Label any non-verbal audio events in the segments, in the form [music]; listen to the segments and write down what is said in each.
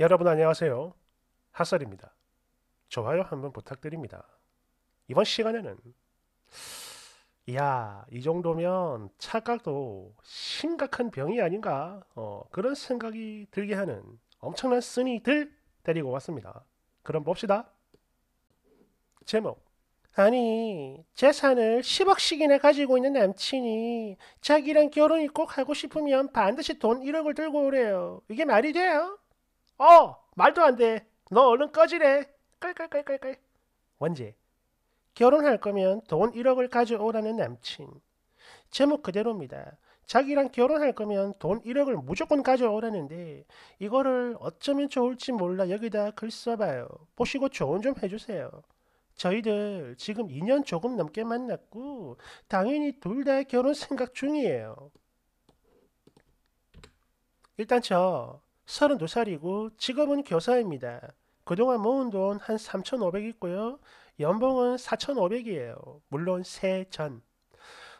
여러분 안녕하세요. 하설입니다. 좋아요 한번 부탁드립니다. 이번 시간에는 이야 이 정도면 착각도 심각한 병이 아닌가 어, 그런 생각이 들게 하는 엄청난 쓴이들 데리고 왔습니다. 그럼 봅시다. 제목 아니 재산을 10억씩이나 가지고 있는 남친이 자기랑 결혼이꼭 하고 싶으면 반드시 돈 1억을 들고 오래요. 이게 말이 돼요? 어 말도 안 돼. 너 얼른 꺼지래. 깔깔깔깔깔. 원재 결혼할 거면 돈 1억을 가져오라는 남친. 제목 그대로입니다. 자기랑 결혼할 거면 돈 1억을 무조건 가져오라는데 이거를 어쩌면 좋을지 몰라 여기다 글 써봐요. 보시고 조언 좀 해주세요. 저희들 지금 2년 조금 넘게 만났고 당연히 둘 다 결혼 생각 중이에요. 일단 저 32살이고 직업은 교사입니다. 그동안 모은 돈 한3,500 있고요. 연봉은 4,500이에요. 물론 세전.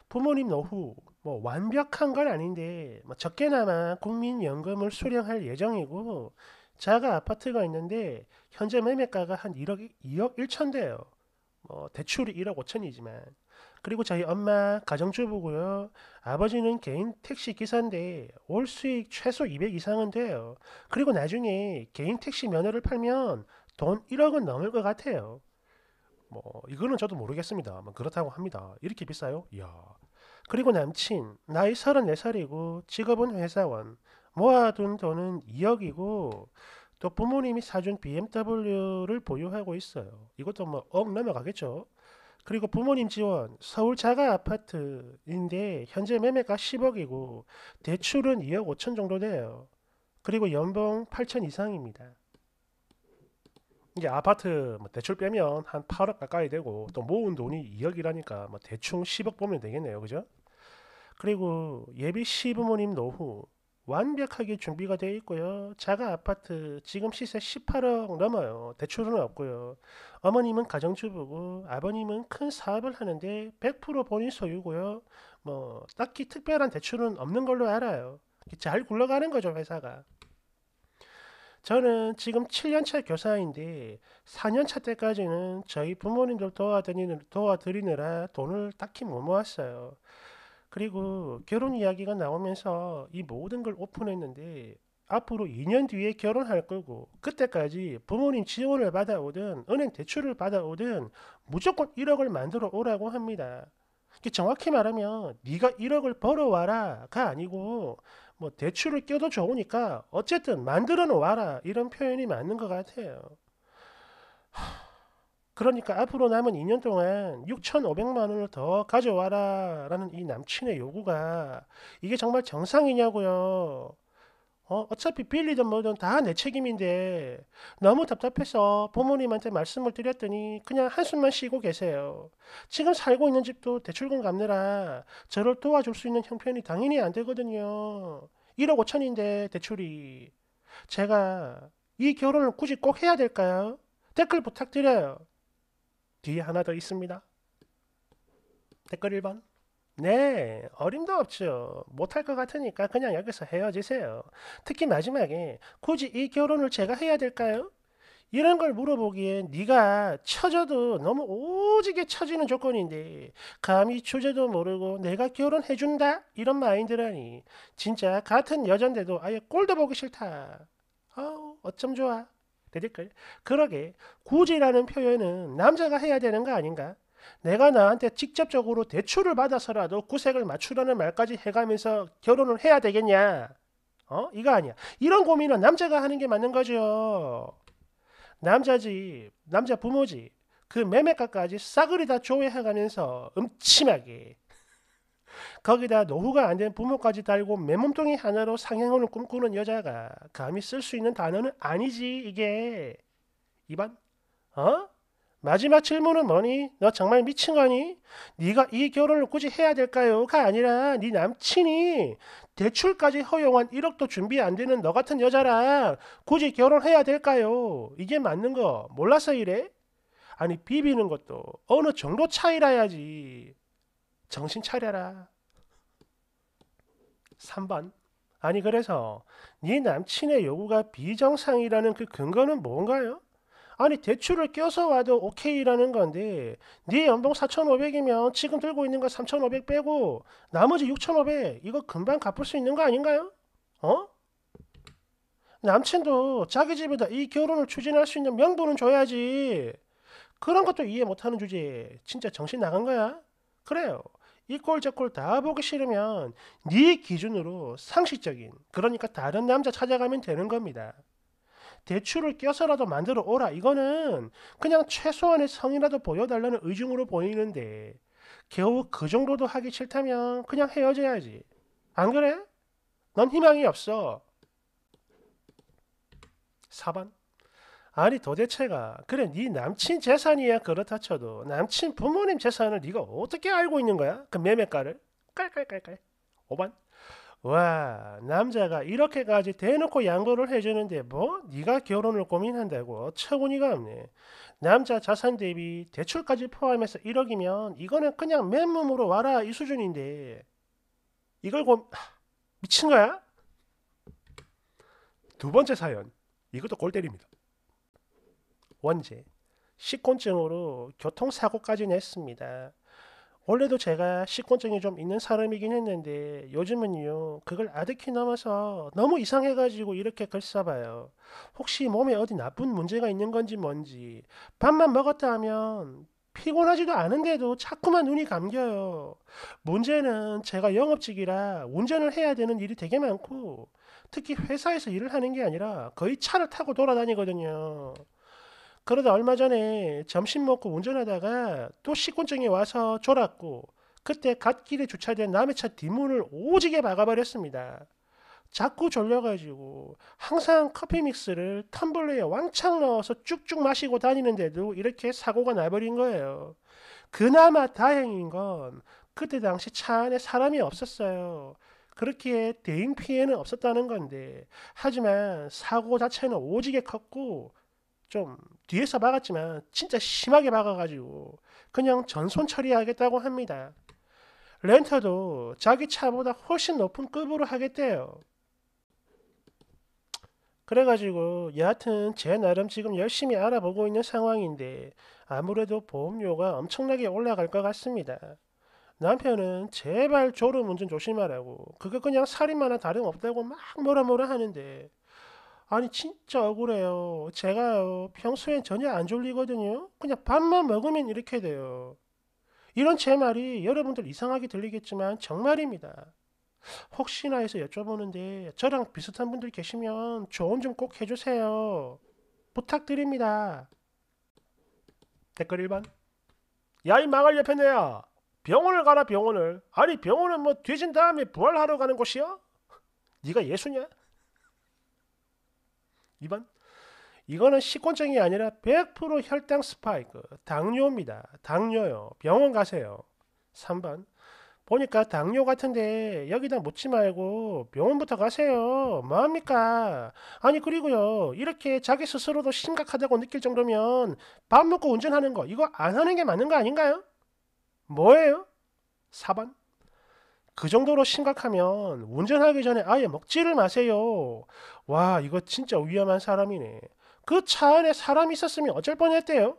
부모님 노후, 뭐 완벽한 건 아닌데 뭐 적게나마 국민연금을 수령할 예정이고 자가 아파트가 있는데 현재 매매가가 한 1억, 2억 1천 대요뭐 대출이 1억 5천이지만 그리고 저희 엄마 가정주부고요. 아버지는 개인 택시 기사인데 월 수익 최소 200 이상은 돼요. 그리고 나중에 개인 택시 면허를 팔면 돈 1억은 넘을 것 같아요. 뭐 이거는 저도 모르겠습니다. 뭐 그렇다고 합니다. 이렇게 비싸요? 이야. 그리고 남친 나이 34살이고 직업은 회사원 모아둔 돈은 2억이고 또 부모님이 사준 BMW를 보유하고 있어요. 이것도 뭐 억 넘어가겠죠. 그리고 부모님 지원, 서울 자가 아파트인데 현재 매매가 10억이고 대출은 2억 5천 정도 돼요. 그리고 연봉 8천 이상입니다. 이제 아파트 뭐 대출 빼면 한 8억 가까이 되고 또 모은 돈이 2억이라니까 뭐 대충 10억 보면 되겠네요. 그죠? 그리고 예비 시부모님 노후 완벽하게 준비가 되어 있고요. 자가 아파트 지금 시세 18억 넘어요. 대출은 없고요. 어머님은 가정주부고 아버님은 큰 사업을 하는데 100% 본인 소유고요. 뭐 딱히 특별한 대출은 없는 걸로 알아요. 잘 굴러가는 거죠 회사가. 저는 지금 7년차 교사인데 4년차 때까지는 저희 부모님들 도와드리느라 돈을 딱히 못 모았어요. 그리고 결혼 이야기가 나오면서 이 모든 걸 오픈했는데 앞으로 2년 뒤에 결혼할 거고 그때까지 부모님 지원을 받아오든 은행 대출을 받아오든 무조건 1억을 만들어 오라고 합니다. 정확히 말하면 네가 1억을 벌어와라가 아니고 뭐 대출을 껴도 좋으니까 어쨌든 만들어 놓아라 이런 표현이 맞는 것 같아요. 하... 그러니까 앞으로 남은 2년 동안 6,500만 원을 더 가져와라 라는 이 남친의 요구가 이게 정말 정상이냐고요. 어, 어차피 빌리든 뭐든 다 내 책임인데 너무 답답해서 부모님한테 말씀을 드렸더니 그냥 한숨만 쉬고 계세요. 지금 살고 있는 집도 대출금 갚느라 저를 도와줄 수 있는 형편이 당연히 안 되거든요. 1억 5천인데 대출이. 제가 이 결혼을 굳이 꼭 해야 될까요? 댓글 부탁드려요. 뒤에 하나 더 있습니다. 댓글 1번. 네, 어림도 없죠. 못할 것 같으니까 그냥 여기서 헤어지세요. 특히 마지막에 굳이 이 결혼을 제가 해야 될까요? 이런 걸 물어보기엔 네가 쳐져도 너무 오지게 쳐지는 조건인데 감히 주제도 모르고 내가 결혼해준다? 이런 마인드라니 진짜 같은 여잔데도 아예 꼴도 보기 싫다. 아우 어쩜 좋아. 대댓글. 그러게 굳이라는 표현은 남자가 해야 되는 거 아닌가? 내가 나한테 직접적으로 대출을 받아서라도 구색을 맞추라는 말까지 해가면서 결혼을 해야 되겠냐? 어? 이거 아니야. 이런 고민은 남자가 하는 게 맞는 거죠. 남자지, 남자 부모지. 그 매매가까지 싸그리 다 조회해가면서 음침하게 거기다 노후가 안 된 부모까지 달고 맨몸뚱이 하나로 상향을 행 꿈꾸는 여자가 감히 쓸 수 있는 단어는 아니지 이게 2번 어? 마지막 질문은 뭐니? 너 정말 미친 거니? 네가 이 결혼을 굳이 해야 될까요?가 아니라 네 남친이 대출까지 허용한 1억도 준비 안 되는 너 같은 여자랑 굳이 결혼해야 될까요? 이게 맞는 거 몰라서 이래? 아니 비비는 것도 어느 정도 차이라야지 정신 차려라. 3번. 아니 그래서 네 남친의 요구가 비정상이라는 그 근거는 뭔가요? 아니 대출을 껴서 와도 오케이라는 건데 네 연봉 4,500이면 지금 들고 있는 거 3,500 빼고 나머지 6,500 이거 금방 갚을 수 있는 거 아닌가요? 어? 남친도 자기 집에다 이 결혼을 추진할 수 있는 명분은 줘야지. 그런 것도 이해 못하는 주제에 진짜 정신 나간 거야? 그래요. 이꼴저꼴다 보기 싫으면 네 기준으로 상식적인 그러니까 다른 남자 찾아가면 되는 겁니다. 대출을 껴서라도 만들어 오라 이거는 그냥 최소한의 성이라도 보여달라는 의중으로 보이는데 겨우 그 정도도 하기 싫다면 그냥 헤어져야지. 안 그래? 넌 희망이 없어. 4번 아니 도대체가 그래 네 남친 재산이야 그렇다 쳐도 남친 부모님 재산을 네가 어떻게 알고 있는 거야? 그 매매가를 깔깔깔깔 5번 와 남자가 이렇게까지 대놓고 양보를 해주는데 뭐 네가 결혼을 고민한다고 처분이가 없네 남자 자산 대비 대출까지 포함해서 1억이면 이거는 그냥 맨몸으로 와라 이 수준인데 이걸 고 미친 거야? 두 번째 사연 이것도 골 때립니다 원죄, 식곤증으로 교통사고까지 냈습니다. 원래도 제가 식곤증이 좀 있는 사람이긴 했는데 요즘은요 그걸 아득히 넘어서 너무 이상해가지고 이렇게 글 써봐요. 혹시 몸에 어디 나쁜 문제가 있는 건지 뭔지 밥만 먹었다 하면 피곤하지도 않은데도 자꾸만 눈이 감겨요. 문제는 제가 영업직이라 운전을 해야 되는 일이 되게 많고 특히 회사에서 일을 하는 게 아니라 거의 차를 타고 돌아다니거든요. 그러다 얼마 전에 점심 먹고 운전하다가 또 시군증이 와서 졸았고 그때 갓길에 주차된 남의 차 뒷문을 오지게 막아버렸습니다. 자꾸 졸려가지고 항상 커피 믹스를 텀블러에 왕창 넣어서 쭉쭉 마시고 다니는데도 이렇게 사고가 나버린 거예요. 그나마 다행인 건 그때 당시 차 안에 사람이 없었어요. 그렇기에 대인 피해는 없었다는 건데 하지만 사고 자체는 오지게 컸고 좀 뒤에서 박았지만 진짜 심하게 박아가지고 그냥 전손 처리하겠다고 합니다. 렌터도 자기 차보다 훨씬 높은 급으로 하겠대요. 그래가지고 여하튼 제 나름 지금 열심히 알아보고 있는 상황인데 아무래도 보험료가 엄청나게 올라갈 것 같습니다. 남편은 제발 졸음 운전 조심하라고 그거 그냥 살인마나 다름없다고 막 뭐라 뭐라 하는데 아니 진짜 억울해요. 제가요 평소엔 전혀 안 졸리거든요. 그냥 밥만 먹으면 이렇게 돼요. 이런 제 말이 여러분들 이상하게 들리겠지만 정말입니다. 혹시나 해서 여쭤보는데 저랑 비슷한 분들 계시면 조언 좀 꼭 해주세요. 부탁드립니다. 댓글 1번 야 이 망할 옆에 내야 병원을 가라 병원을 아니 병원은 뭐 뒤진 다음에 부활하러 가는 곳이야? 네가 예수냐? 2번 이거는 식곤증이 아니라 100% 혈당 스파이크, 당뇨입니다. 당뇨요. 병원 가세요. 3번 보니까 당뇨 같은데 여기다 묻지 말고 병원부터 가세요. 뭐합니까? 아니 그리고요 이렇게 자기 스스로도 심각하다고 느낄 정도면 밥 먹고 운전하는 거 이거 안 하는 게 맞는 거 아닌가요? 뭐예요? 4번 그 정도로 심각하면 운전하기 전에 아예 먹지를 마세요. 와, 이거 진짜 위험한 사람이네. 그 차 안에 사람이 있었으면 어쩔 뻔했대요.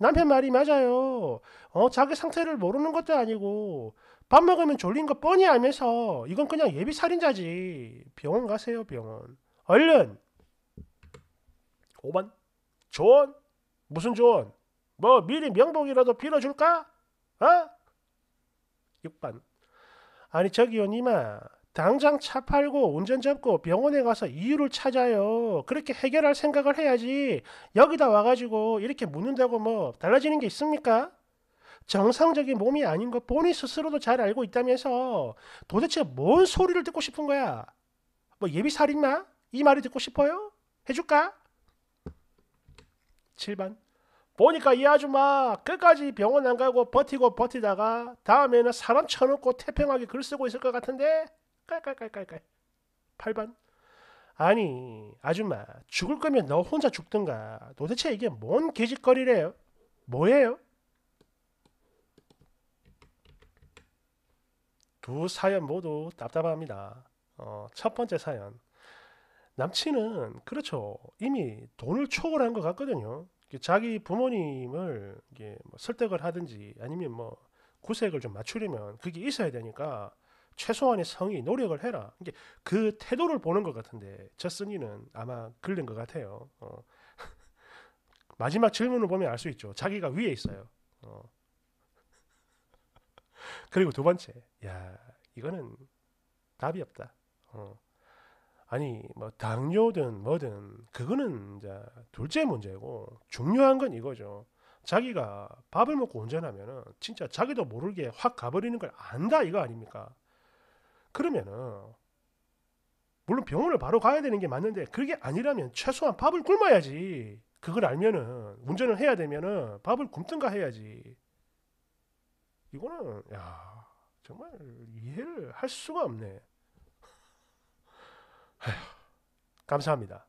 남편 말이 맞아요. 어, 자기 상태를 모르는 것도 아니고 밥 먹으면 졸린 거 뻔히 알면서 이건 그냥 예비 살인자지. 병원 가세요, 병원. 얼른. 5번. 조언? 무슨 조언? 뭐 미리 명복이라도 빌어줄까? 어? 6번. 아니 저기요 님아 당장 차 팔고 운전 잡고 병원에 가서 이유를 찾아요. 그렇게 해결할 생각을 해야지 여기다 와가지고 이렇게 묻는다고 뭐 달라지는 게 있습니까? 정상적인 몸이 아닌 거 본인 스스로도 잘 알고 있다면서 도대체 뭔 소리를 듣고 싶은 거야? 뭐 예비살인마? 이말을 듣고 싶어요? 해줄까? 7번 보니까 이 아줌마 끝까지 병원 안 가고 버티고 버티다가 다음에는 사람 쳐놓고 태평하게 글 쓰고 있을 것 같은데 깔깔깔깔깔 8번 아니 아줌마 죽을 거면 너 혼자 죽든가 도대체 이게 뭔 개짓거리래요? 뭐예요? 두 사연 모두 답답합니다. 어, 첫 번째 사연 남친은 그렇죠 이미 돈을 초월한 것 같거든요. 자기 부모님을 이게 뭐 설득을 하든지 아니면 뭐 구색을 좀 맞추려면 그게 있어야 되니까 최소한의 성의 노력을 해라. 이게 그 태도를 보는 것 같은데 저스니는 아마 걸린 것 같아요. 어. [laughs] 마지막 질문을 보면 알 수 있죠. 자기가 위에 있어요. 어. [laughs] 그리고 두 번째, 야 이거는 답이 없다. 어. 아니 뭐 당뇨든 뭐든 그거는 이제 둘째 문제고 중요한 건 이거죠. 자기가 밥을 먹고 운전하면은 진짜 자기도 모르게 확 가버리는 걸 안다 이거 아닙니까? 그러면은 물론 병원을 바로 가야 되는 게 맞는데 그게 아니라면 최소한 밥을 굶어야지. 그걸 알면은 운전을 해야 되면은 밥을 굶든가 해야지. 이거는 야 정말 이해를 할 수가 없네. 감사합니다.